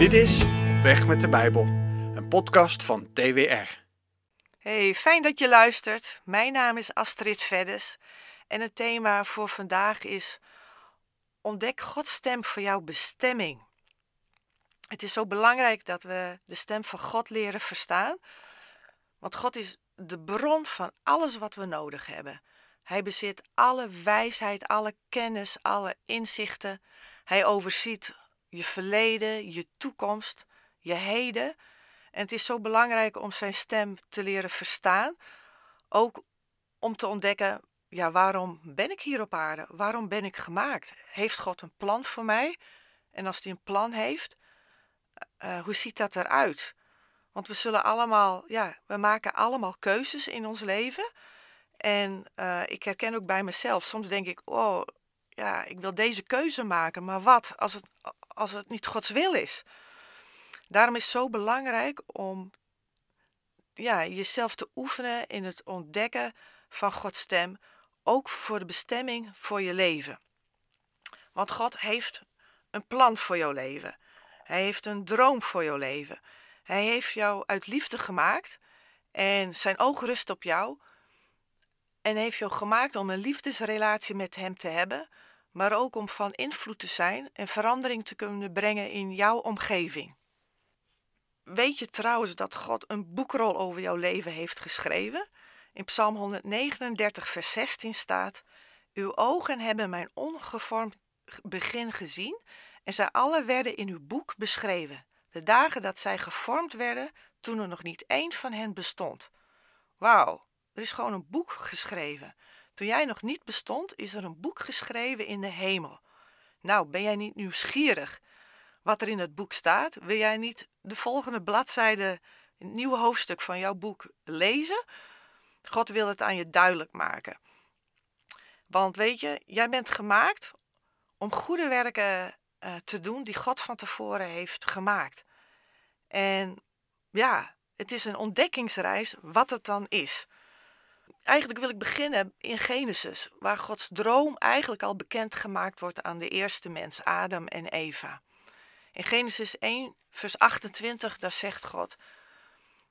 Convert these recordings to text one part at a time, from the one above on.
Dit is Weg met de Bijbel, een podcast van TWR. Hey, fijn dat je luistert. Mijn naam is Astrid Veddes en het thema voor vandaag is Ontdek Gods stem voor jouw bestemming. Het is zo belangrijk dat we de stem van God leren verstaan, want God is de bron van alles wat we nodig hebben. Hij bezit alle wijsheid, alle kennis, alle inzichten. Hij overziet je verleden, je toekomst, je heden. En het is zo belangrijk om zijn stem te leren verstaan. Ook om te ontdekken, ja, waarom ben ik hier op aarde? Waarom ben ik gemaakt? Heeft God een plan voor mij? En als hij een plan heeft, eh, eh, hoe ziet dat eruit? Want we zullen allemaal, ja, we maken allemaal keuzes in ons leven. En eh, ik herken ook bij mezelf, soms denk ik, oh, ja, ik wil deze keuze maken, maar wat als, het, als het niet Gods wil is. Daarom is het zo belangrijk om ja, jezelf te oefenen in het ontdekken van Gods stem, ook voor de bestemming voor je leven. Want God heeft een plan voor jouw leven. Hij heeft een droom voor jouw leven. Hij heeft jou uit liefde gemaakt en zijn oog rust op jou. En heeft jou gemaakt om een liefdesrelatie met hem te hebben, maar ook om van invloed te zijn en verandering te kunnen brengen in jouw omgeving. Weet je trouwens dat God een boekrol over jouw leven heeft geschreven? In Psalm 139, vers 16 staat: Uw ogen hebben mijn ongevormd begin gezien, en zij alle werden in uw boek beschreven. De dagen dat zij gevormd werden, toen er nog niet één van hen bestond. Wauw, er is gewoon een boek geschreven. Toen jij nog niet bestond, is er een boek geschreven in de hemel. Nou, ben jij niet nieuwsgierig wat er in het boek staat? Wil jij niet de volgende bladzijde, het nieuwe hoofdstuk van jouw boek lezen? God wil het aan je duidelijk maken. Want weet je, jij bent gemaakt om goede werken eh, te doen die God van tevoren heeft gemaakt. En ja, het is een ontdekkingsreis wat het dan is eigenlijk wil ik beginnen in Genesis, waar Gods droom eigenlijk al bekend gemaakt wordt aan de eerste mens, Adam en Eva. In Genesis 1, vers 28, daar zegt God: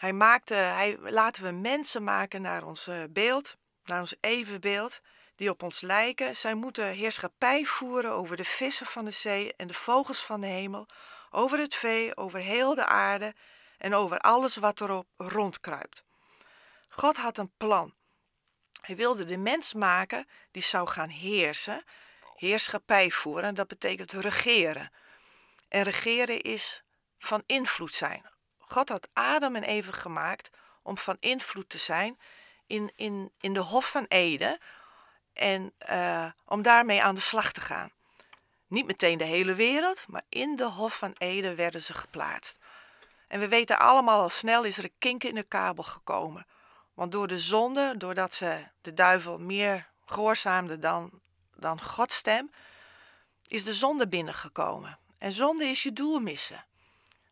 Hij maakte, hij, laten we mensen maken naar ons eh, beeld, naar ons evenbeeld, die op ons lijken. Zij moeten heerschappij voeren over de vissen van de zee en de vogels van de hemel, over het vee, over heel de aarde en over alles wat erop rondkruipt. God had een plan. Hij wilde de mens maken die zou gaan heersen, heerschappij voeren, en dat betekent regeren. En regeren is van invloed zijn. God had Adam en Eva gemaakt om van invloed te zijn in, in, in de Hof van Eden en eh, om daarmee aan de slag te gaan. Niet meteen de hele wereld, maar in de Hof van Eden werden ze geplaatst. En we weten allemaal al snel is er een kink in de kabel gekomen. Want door de zonde, doordat ze de duivel meer gehoorzaamden dan, dan Gods stem, is de zonde binnengekomen. En zonde is je doel missen.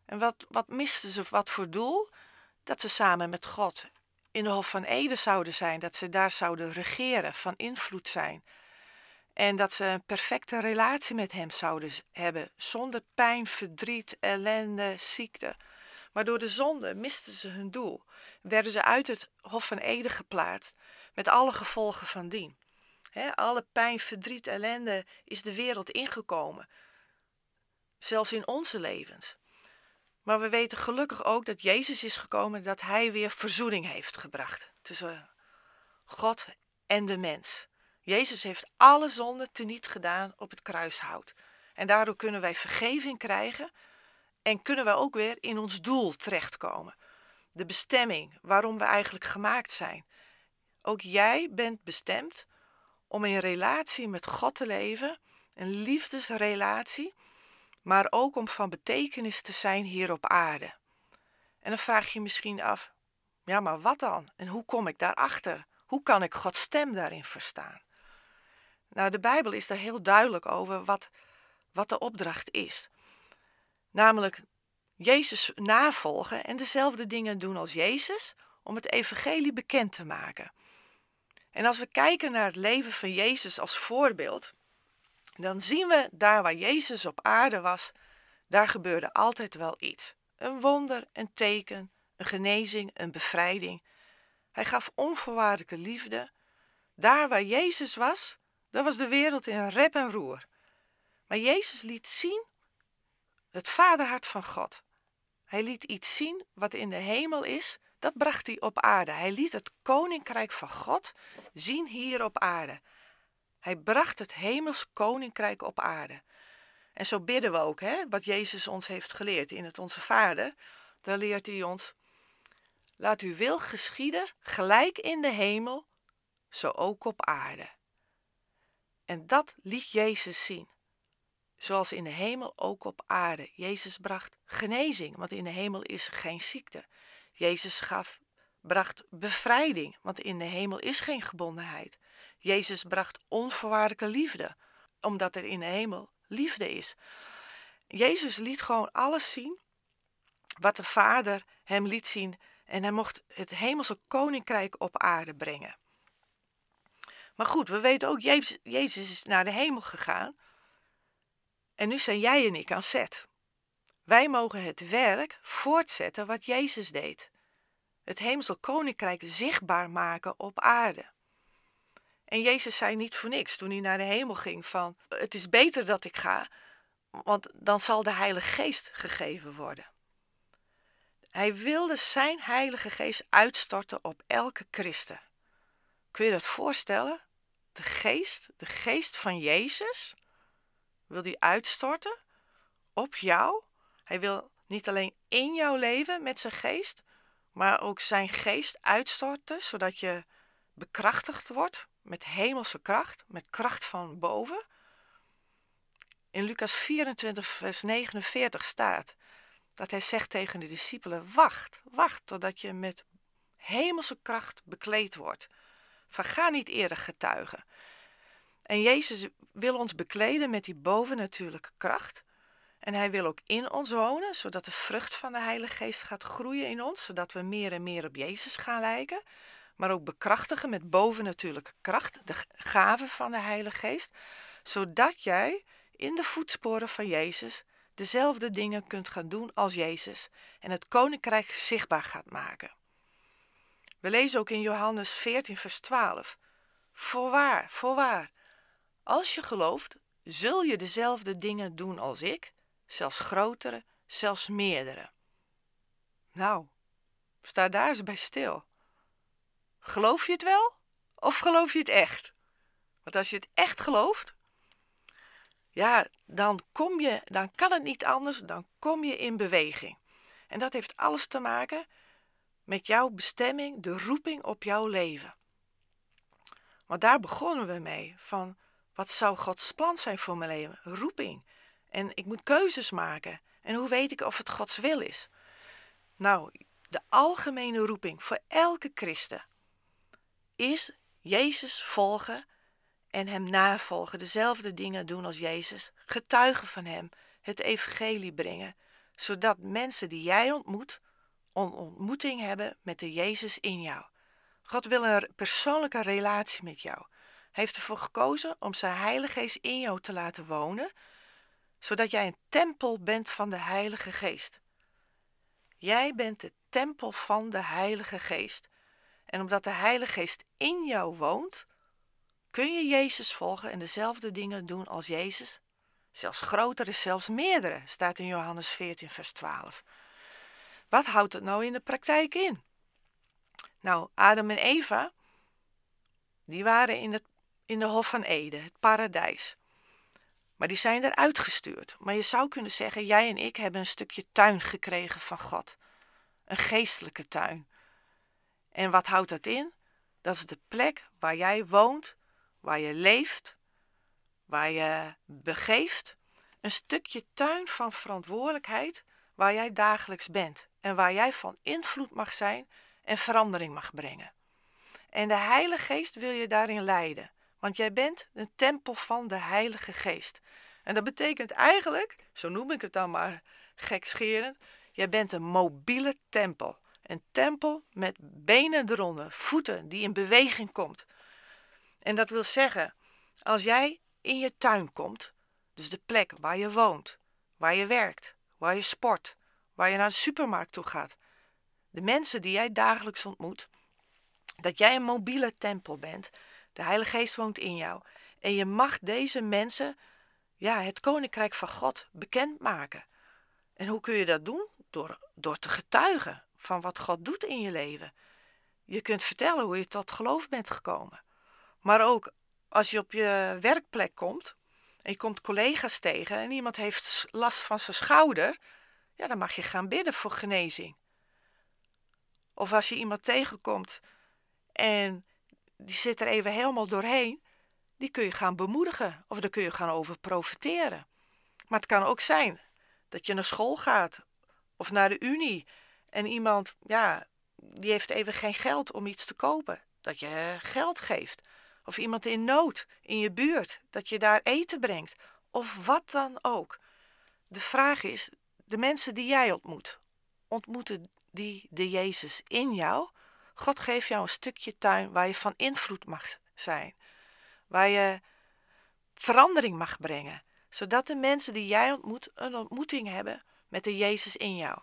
En wat, wat misten ze, wat voor doel? Dat ze samen met God in de Hof van Eden zouden zijn, dat ze daar zouden regeren, van invloed zijn. En dat ze een perfecte relatie met Hem zouden hebben, zonder pijn, verdriet, ellende, ziekte. Maar door de zonde misten ze hun doel, werden ze uit het Hof van ede geplaatst, met alle gevolgen van dien. alle pijn, verdriet, ellende is de wereld ingekomen, zelfs in onze levens. Maar we weten gelukkig ook dat Jezus is gekomen, dat Hij weer verzoening heeft gebracht tussen God en de mens. Jezus heeft alle zonden teniet gedaan op het kruishout. En daardoor kunnen wij vergeving krijgen en kunnen we ook weer in ons doel terechtkomen. De bestemming waarom we eigenlijk gemaakt zijn. Ook jij bent bestemd om in relatie met God te leven, een liefdesrelatie, maar ook om van betekenis te zijn hier op aarde. En dan vraag je misschien af: ja, maar wat dan? En hoe kom ik daarachter? Hoe kan ik Gods stem daarin verstaan? Nou, de Bijbel is daar heel duidelijk over wat, wat de opdracht is. Namelijk Jezus navolgen en dezelfde dingen doen als Jezus om het evangelie bekend te maken. En als we kijken naar het leven van Jezus als voorbeeld, dan zien we daar waar Jezus op aarde was, daar gebeurde altijd wel iets. Een wonder, een teken, een genezing, een bevrijding. Hij gaf onvoorwaardelijke liefde. Daar waar Jezus was, daar was de wereld in rep en roer. Maar Jezus liet zien het vaderhart van God. Hij liet iets zien wat in de hemel is, dat bracht hij op aarde. Hij liet het koninkrijk van God zien hier op aarde. Hij bracht het hemels koninkrijk op aarde. En zo bidden we ook, hè, wat Jezus ons heeft geleerd in het Onze Vader. Daar leert hij ons, laat uw wil geschieden, gelijk in de hemel, zo ook op aarde. En dat liet Jezus zien zoals in de hemel ook op aarde. Jezus bracht genezing, want in de hemel is geen ziekte. Jezus gaf, bracht bevrijding, want in de hemel is geen gebondenheid. Jezus bracht onvoorwaardelijke liefde, omdat er in de hemel liefde is. Jezus liet gewoon alles zien wat de Vader hem liet zien en hij mocht het hemelse koninkrijk op aarde brengen. Maar goed, we weten ook, Jezus is naar de hemel gegaan en nu zijn jij en ik aan zet. Wij mogen het werk voortzetten wat Jezus deed. Het hemelse koninkrijk zichtbaar maken op aarde. En Jezus zei niet voor niks toen hij naar de hemel ging van het is beter dat ik ga, want dan zal de Heilige Geest gegeven worden. Hij wilde zijn Heilige Geest uitstorten op elke christen. Kun je dat voorstellen? De geest, de geest van Jezus, wil hij uitstorten op jou. Hij wil niet alleen in jouw leven met zijn geest, maar ook zijn geest uitstorten, zodat je bekrachtigd wordt met hemelse kracht, met kracht van boven. In Lucas 24, vers 49 staat dat hij zegt tegen de discipelen: Wacht, wacht totdat je met hemelse kracht bekleed wordt. Verga niet eerder getuigen. En Jezus wil ons bekleden met die bovennatuurlijke kracht. En hij wil ook in ons wonen, zodat de vrucht van de Heilige Geest gaat groeien in ons, zodat we meer en meer op Jezus gaan lijken. Maar ook bekrachtigen met bovennatuurlijke kracht, de gave van de Heilige Geest, zodat jij in de voetsporen van Jezus dezelfde dingen kunt gaan doen als Jezus en het koninkrijk zichtbaar gaat maken. We lezen ook in Johannes 14, vers 12. Voorwaar, voorwaar, als je gelooft, zul je dezelfde dingen doen als ik, zelfs grotere, zelfs meerdere. Nou, sta daar eens bij stil. Geloof je het wel of geloof je het echt? Want als je het echt gelooft, ja, dan kom je, dan kan het niet anders, dan kom je in beweging. En dat heeft alles te maken met jouw bestemming, de roeping op jouw leven. Want daar begonnen we mee. Van wat zou Gods plan zijn voor mijn leven? Roeping. En ik moet keuzes maken. En hoe weet ik of het Gods wil is? Nou, de algemene roeping voor elke christen is Jezus volgen en Hem navolgen. Dezelfde dingen doen als Jezus. Getuigen van Hem. Het evangelie brengen. Zodat mensen die jij ontmoet, een ontmoeting hebben met de Jezus in jou. God wil een persoonlijke relatie met jou heeft ervoor gekozen om zijn Heilige Geest in jou te laten wonen, zodat jij een tempel bent van de Heilige Geest. Jij bent de tempel van de Heilige Geest. En omdat de Heilige Geest in jou woont, kun je Jezus volgen en dezelfde dingen doen als Jezus. Zelfs grotere, zelfs meerdere, staat in Johannes 14, vers 12. Wat houdt het nou in de praktijk in? Nou, Adam en Eva, die waren in het in de Hof van Eden, het paradijs. Maar die zijn eruit gestuurd. Maar je zou kunnen zeggen, jij en ik hebben een stukje tuin gekregen van God. Een geestelijke tuin. En wat houdt dat in? Dat is de plek waar jij woont, waar je leeft, waar je begeeft. Een stukje tuin van verantwoordelijkheid waar jij dagelijks bent en waar jij van invloed mag zijn en verandering mag brengen. En de Heilige Geest wil je daarin leiden. Want jij bent een tempel van de Heilige Geest. En dat betekent eigenlijk, zo noem ik het dan maar gekscherend, jij bent een mobiele tempel. Een tempel met benen eronder, voeten die in beweging komt. En dat wil zeggen, als jij in je tuin komt, dus de plek waar je woont, waar je werkt, waar je sport, waar je naar de supermarkt toe gaat, de mensen die jij dagelijks ontmoet, dat jij een mobiele tempel bent de Heilige Geest woont in jou. En je mag deze mensen ja, het Koninkrijk van God bekendmaken. En hoe kun je dat doen? Door, door te getuigen van wat God doet in je leven. Je kunt vertellen hoe je tot geloof bent gekomen. Maar ook als je op je werkplek komt en je komt collega's tegen en iemand heeft last van zijn schouder, ja, dan mag je gaan bidden voor genezing. Of als je iemand tegenkomt en die zit er even helemaal doorheen, die kun je gaan bemoedigen of daar kun je gaan over profiteren. Maar het kan ook zijn dat je naar school gaat of naar de unie en iemand, ja, die heeft even geen geld om iets te kopen, dat je geld geeft. Of iemand in nood in je buurt, dat je daar eten brengt of wat dan ook. De vraag is, de mensen die jij ontmoet, ontmoeten die de Jezus in jou God geeft jou een stukje tuin waar je van invloed mag zijn. Waar je verandering mag brengen. Zodat de mensen die jij ontmoet een ontmoeting hebben met de Jezus in jou.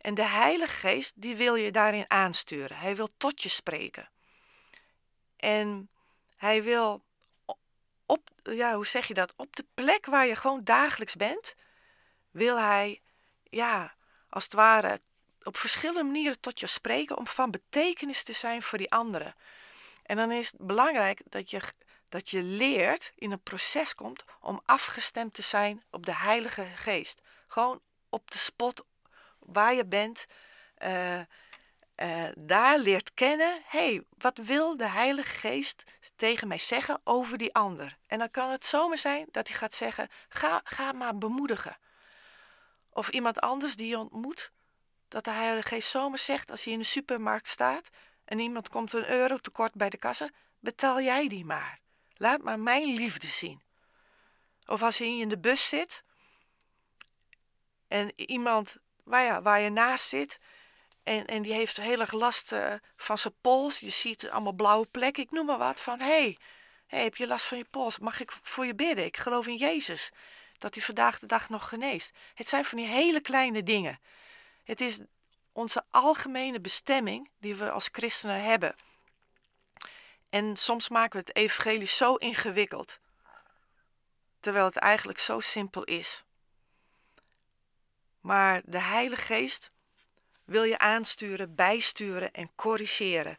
En de Heilige Geest die wil je daarin aansturen. Hij wil tot je spreken. En hij wil op, ja, hoe zeg je dat? Op de plek waar je gewoon dagelijks bent, wil hij, ja, als het ware op verschillende manieren tot je spreken om van betekenis te zijn voor die anderen. En dan is het belangrijk dat je, dat je leert, in een proces komt, om afgestemd te zijn op de Heilige Geest. Gewoon op de spot waar je bent. Eh, eh, daar leert kennen, hey, wat wil de Heilige Geest tegen mij zeggen over die ander? En dan kan het zomaar zijn dat hij gaat zeggen, ga, ga maar bemoedigen. Of iemand anders die je ontmoet, dat de Heilige Geest zomaar zegt als je in de supermarkt staat en iemand komt een euro tekort bij de kassa, betaal jij die maar. Laat maar mijn liefde zien. Of als je in de bus zit en iemand waar, waar je naast zit en, en die heeft heel erg last eh, van zijn pols, je ziet allemaal blauwe plekken, ik noem maar wat, van hé, hey, hey, heb je last van je pols? Mag ik voor je bidden? Ik geloof in Jezus, dat hij vandaag de dag nog geneest. Het zijn van die hele kleine dingen. Het is onze algemene bestemming die we als christenen hebben. En soms maken we het evangelie zo ingewikkeld, terwijl het eigenlijk zo simpel is. Maar de Heilige Geest wil je aansturen, bijsturen en corrigeren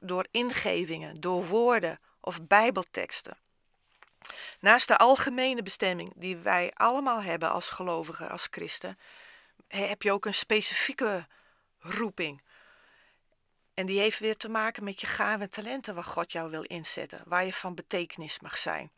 door, ingevingen, door woorden of bijbelteksten. Naast de algemene bestemming die wij allemaal hebben als gelovigen, als christen, heb je ook een specifieke roeping. En die heeft weer te maken met je gave talenten waar God jou wil inzetten, waar je van betekenis mag zijn.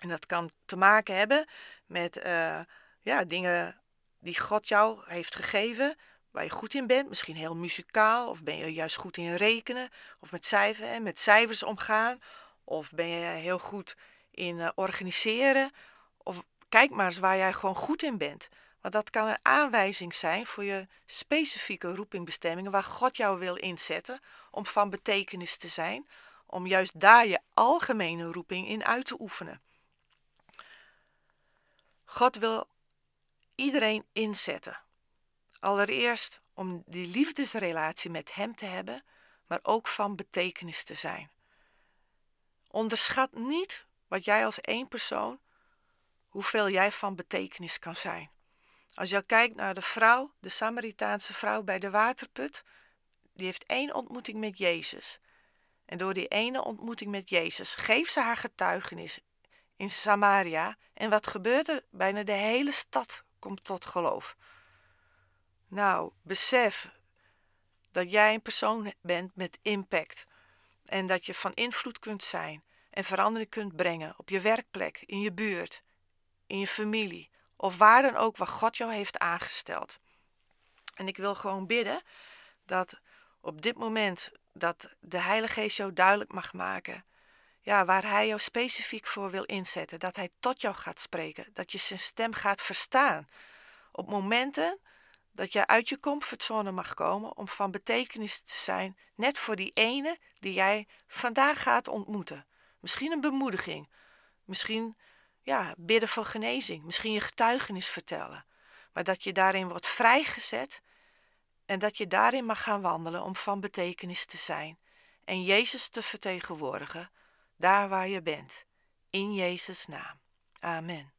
En dat kan te maken hebben met eh, ja, dingen die God jou heeft gegeven, waar je goed in bent, misschien heel muzikaal, of ben je juist goed in rekenen, of met, cijfers, hè, met cijfers omgaan, of ben je heel goed in eh, organiseren, of kijk maar eens waar jij gewoon goed in bent. Want dat kan een aanwijzing zijn voor je specifieke roepingbestemmingen waar God jou wil inzetten om van betekenis te zijn, om juist daar je algemene roeping in uit te oefenen. God wil iedereen inzetten. Allereerst om die liefdesrelatie met Hem te hebben, maar ook van betekenis te zijn. Onderschat niet wat jij als één persoon, hoeveel jij van betekenis kan zijn. Als je kijkt naar de vrouw, de Samaritaanse vrouw bij de waterput, die heeft één ontmoeting met Jezus. En door die ene ontmoeting met Jezus geeft ze haar getuigenis in Samaria. En wat gebeurt er? Bijna de hele stad komt tot geloof. Nou, besef dat jij een persoon bent met impact. En dat je van invloed kunt zijn en verandering kunt brengen op je werkplek, in je buurt, in je familie, of waar dan ook waar God jou heeft aangesteld. En ik wil gewoon bidden dat op dit moment dat de Heilige Geest jou duidelijk mag maken. Ja, waar Hij jou specifiek voor wil inzetten. Dat Hij tot jou gaat spreken. Dat je zijn stem gaat verstaan. Op momenten dat je uit je comfortzone mag komen om van betekenis te zijn. Net voor die ene die jij vandaag gaat ontmoeten. Misschien een bemoediging. Misschien ja, bidden voor genezing, misschien je getuigenis vertellen, maar dat je daarin wordt vrijgezet en dat je daarin mag gaan wandelen om van betekenis te zijn en Jezus te vertegenwoordigen daar waar je bent. In Jezus' naam. Amen.